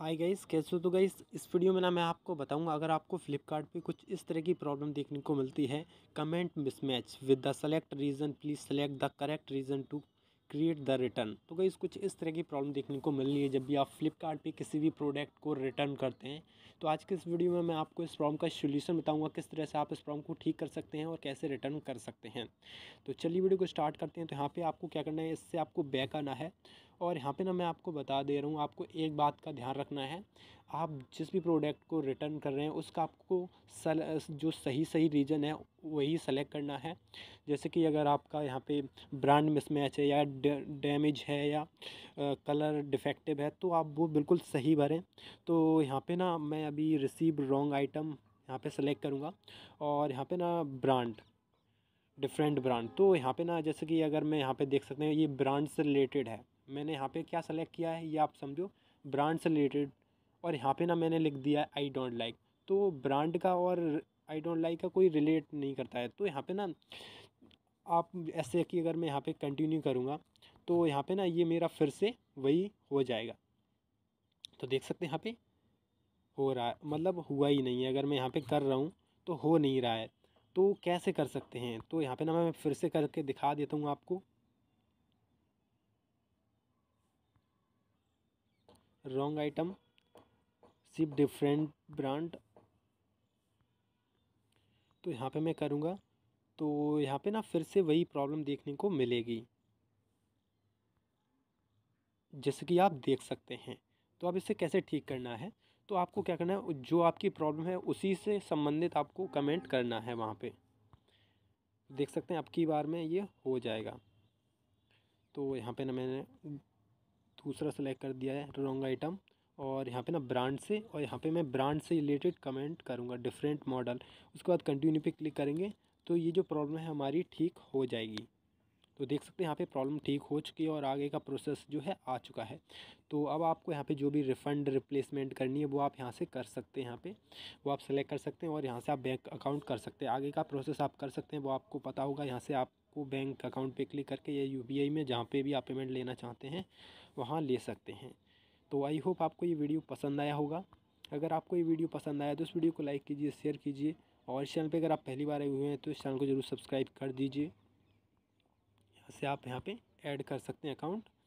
hi guys कैसे हो तो गाइस इस वीडियो में ना मैं आपको बताऊंगा अगर आपको फ्लिपकार्ट पे कुछ इस तरह की प्रॉब्लम देखने को मिलती है comment mismatch with the select reason please select the correct reason to create the return तो गाइस कुछ इस तरह की प्रॉब्लम देखने को मिल रही है जब भी आप फ्लिपकार्ट किसी भी प्रोडक्ट को रिटर्न करते हैं तो आज के इस वीडियो में मैं आपको इस प्रॉब्लम का सोल्यूशन बताऊँगा किस तरह से आप इस प्रॉब्लम को ठीक कर सकते हैं और कैसे रिटर्न कर सकते हैं तो चलिए वीडियो को स्टार्ट करते हैं तो यहाँ पर आपको क्या करना है इससे आपको बैक आना है और यहाँ पे ना मैं आपको बता दे रहा हूँ आपको एक बात का ध्यान रखना है आप जिस भी प्रोडक्ट को रिटर्न कर रहे हैं उसका आपको सल जो सही सही रीजन है वही सेलेक्ट करना है जैसे कि अगर आपका यहाँ पे ब्रांड मिसमैच है या डैमेज है या कलर डिफेक्टिव है तो आप वो बिल्कुल सही भरें तो यहाँ पे ना मैं अभी रिसीव रॉन्ग आइटम यहाँ पे सेलेक्ट करूँगा और यहाँ पे ना ब्रांड डिफरेंट ब्रांड तो यहाँ पे ना जैसे कि अगर मैं यहाँ पे देख सकते हैं ये ब्रांड से रिलेटेड है मैंने यहाँ पे क्या सेलेक्ट किया है ये आप समझो ब्रांड से रिलेटेड और यहाँ पे ना मैंने लिख दिया है आई डोंट लाइक तो ब्रांड का और आई डोंट लाइक का कोई रिलेट नहीं करता है तो यहाँ पे ना आप ऐसे कि अगर मैं यहाँ पे कंटिन्यू करूँगा तो यहाँ पे ना ये मेरा फिर से वही हो जाएगा तो देख सकते हैं यहाँ पे हो रहा है मतलब हुआ ही नहीं है अगर मैं यहाँ पे कर रहा हूँ तो हो नहीं रहा है तो कैसे कर सकते हैं तो यहाँ पे ना मैं फिर से करके दिखा देता हूँ आपको रॉन्ग आइटम सिर्फ डिफरेंट ब्रांड तो यहाँ पे मैं करूँगा तो यहाँ पे ना फिर से वही प्रॉब्लम देखने को मिलेगी जैसे कि आप देख सकते हैं तो आप इसे कैसे ठीक करना है तो आपको क्या करना है जो आपकी प्रॉब्लम है उसी से संबंधित आपको कमेंट करना है वहाँ पे देख सकते हैं आपकी बार में ये हो जाएगा तो यहाँ पे ना मैंने दूसरा सेलेक्ट कर दिया है रॉन्ग आइटम और यहाँ पे ना ब्रांड से और यहाँ पे मैं ब्रांड से रिलेटेड कमेंट करूँगा डिफरेंट मॉडल उसके बाद कंटिन्यू पे क्लिक करेंगे तो ये जो प्रॉब्लम है हमारी ठीक हो जाएगी तो देख सकते हैं यहाँ पे प्रॉब्लम ठीक हो चुकी है और आगे का प्रोसेस जो है आ चुका है तो अब आपको यहाँ पे जो भी रिफ़ंड रिप्लेसमेंट करनी है वो आप यहाँ से कर सकते हैं यहाँ पे वो आप सेलेक्ट कर सकते हैं और यहाँ से आप बैंक अकाउंट कर सकते हैं आगे का प्रोसेस आप कर सकते हैं वो आपको पता होगा यहाँ से आप आपको बैंक अकाउंट पे क्लिक करके या यू में जहाँ पे भी आप पेमेंट लेना चाहते हैं वहाँ ले सकते हैं तो आई होप आपको ये वीडियो पसंद आया होगा अगर आपको ये वीडियो पसंद आया तो इस वीडियो को लाइक कीजिए शेयर कीजिए और इस चैनल पर अगर आप पहली बार आए हुए हैं तो इस चैनल को ज़रूर सब्सक्राइब कर दीजिए यहाँ से आप यहाँ पर ऐड कर सकते हैं अकाउंट